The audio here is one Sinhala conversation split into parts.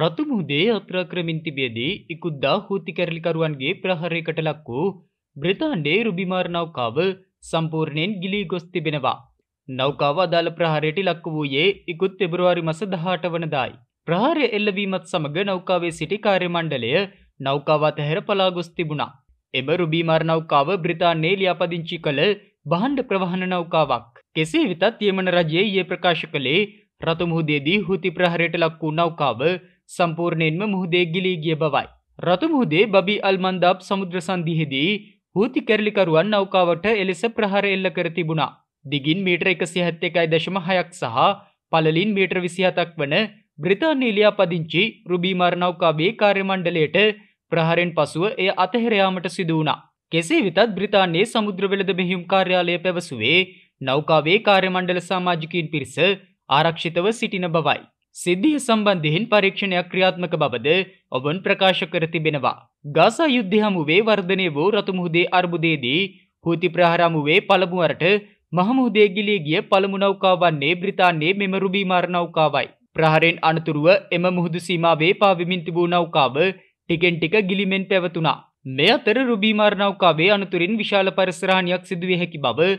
රතු මුහුදේ යාත්‍රා කරමින් තිබියදී ඉකුද්දා හූති කැරලිකරුවන්ගේ ප්‍රහාරයකට ලක් වූ බ්‍රතාන්්ඩේ රුබිමාර නෞකාව සම්පූර්ණයෙන් ගිලී ගොස් තිබෙනවා. නෞකාව අදාළ ප්‍රහාරයට ලක්ක වූයේ ඉකුත් පෙබරවාරි මස දහට වනදායි. ප්‍රහාරය එල්ලවීමත් සමඟ නෞකාවේ සිටි කාර්යමණ්ඩලය නෞකාවත් හැර පලාගොස් තිබුණා. එම රුබීමාර නෞකාව බ්‍රතාන්නේ ලියාපදිංචි කළ බහන්්ඩ ප්‍රවහන නෞකාවක්. කෙසේ විතත් තියමන රජයේ ඒ ප්‍රකාශ කළේ රතුමුහුදේදී හුති ප්‍රහරයට ලක් වූ නෞකාව සම්පූර්ණයෙන්ම මුහදේ ගිලී ගිය බවයි. රතු මුහදේ බබි අල්මන්දබ් සමුද්‍ර සන්දිහිදී හූති කෙරලිකරුවන් නෞකාවට එලෙස ප්‍රහර එල්ල කර තිබුණා. දිගින් මීටර එකසි හැත්ත එකයි දශම හයක් සහ පලලින් මීට්‍ර විසිහතක් වන බ්‍රතානීලයා පදිංචි රුබීමර නෞකාබේ කාර්යමණ්ඩලයට ප්‍රහරෙන් පසුව එය අතහෙරයාමට සිදුවනා. කෙසේ විතත් බ්‍රතාන්නේ සමුද්‍රවෙලද බෙහිම් කාර්යාලය පැවසුවේ නෞකාවේ කාර්යමණ්ඩල සාමාජිකීන් පිරිස ආරක්ෂිතව සිටින බවයි. සිද්ධිය සම්බන්ධයෙන් පරීක්ෂණයක් ක්‍රියාත්මක බවද ඔවන් ප්‍රකාශ කර තිබෙනවා. ගාසා යුද්ධ හමුවේ වර්ධනය වූ රතුමුහුදේ අර්බුදයේදී හූති ප්‍රහරමුවේ පළමුුවරට මහමුදේ ගිලේ ගිය පළමු නෞකාවන්නේ බ්‍රතාන්නේ මෙම රුබී මාර නෞකාවයි. ප්‍රහරෙන් අනතුරුව එම මුහුදු සීමාවේ පාවිමින් තිබූ නෞකාව ටිකෙන් ටික ගිලිමෙන් පැවතුනා. මේ අතර රුබීමාර නෞකාවේ අනතුරින් විශාල පරිසරහණයක් සිදුවේ හැකි බව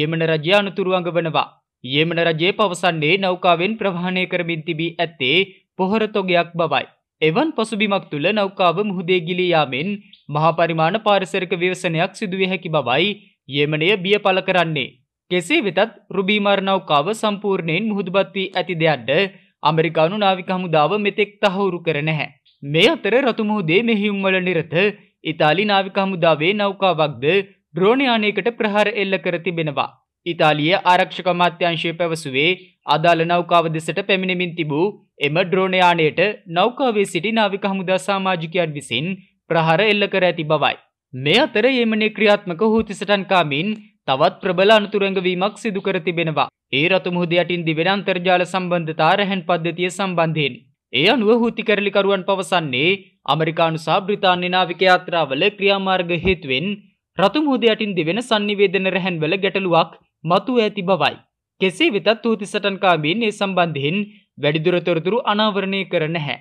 යෙමන රජ්‍ය අනතුරුවඟ වනවා. යෙමන රජයේ පවසන්නේ නෞකාවෙන් ප්‍රවාණය කරමින් තිබී ඇත්තේ පොහොරතොගයක් බවයි. එවන් පසුබිමක් තුළ නෞකාව මුහුදේ ගිලියාමෙන් මහපරිමාණ පාරිසරික ව්‍යවසනයක් සිදුවිය හැකි බවයි යෙමනය බිය පල කරන්නේ. කෙසේ වෙතත් රුබීමර් නෞකාව සම්පූර්ණයෙන් මුහුදුබත් වී ඇති දෙයක්ට අමරිකානු නාවික හමුදාව මෙතෙක් තහවුරු කර නැහැ. මේ අතර රතුමුහුදේ මෙහිුම්වල නිරත ඉතාලි නාවික හමුදාවේ නෞකාවක්ද ද්‍රෝණයානයකට ප්‍රහාර එල්ල කර තිබෙනවා. ඉතාලිය ආරක්ෂක අමාත්‍යංශය පැවසුවේ අදාළ නෞකාව දෙසට පැමිණෙමින් තිබූ එම ඩ්‍රෝණයානයට නෞකාවේ සිටි නාවික හමුදා සාමාජිකයන් විසින් ප්‍රහර එල්ල කර ඇති බවයි. මේ අතර යෙමනේ ක්‍රියාත්මක හූතිසටන් කාමින් තවත් ප්‍රබල අනතුරංගවීමක් සිදු කර තිබෙනවා. ඒ රතුමුහුද යටින් දිවෙන අන්තර්ජාල සම්බන්ධතා රැහැන් පද්ධතිය සම්බන්ධයෙන්. ඒ අනුව හූති කරලිකරුවන් පවසන්නේ අමරිකානු සහ බ්‍රිතාන්‍ය නාවික යාත්‍රාවල ක්‍රියාමාර්ග හේතුවෙන් රතුමුහුද යටින් දිවෙන sannivedana රැහැන්වල ගැටලුවක් මතු ඇති බවයි. කෙසේ වෙතත් තූතිසටන්කාමීන් ඒ සම්බන්ධයෙන් වැඩිදුරතොරතුරු අනාවරණය කරන හැ.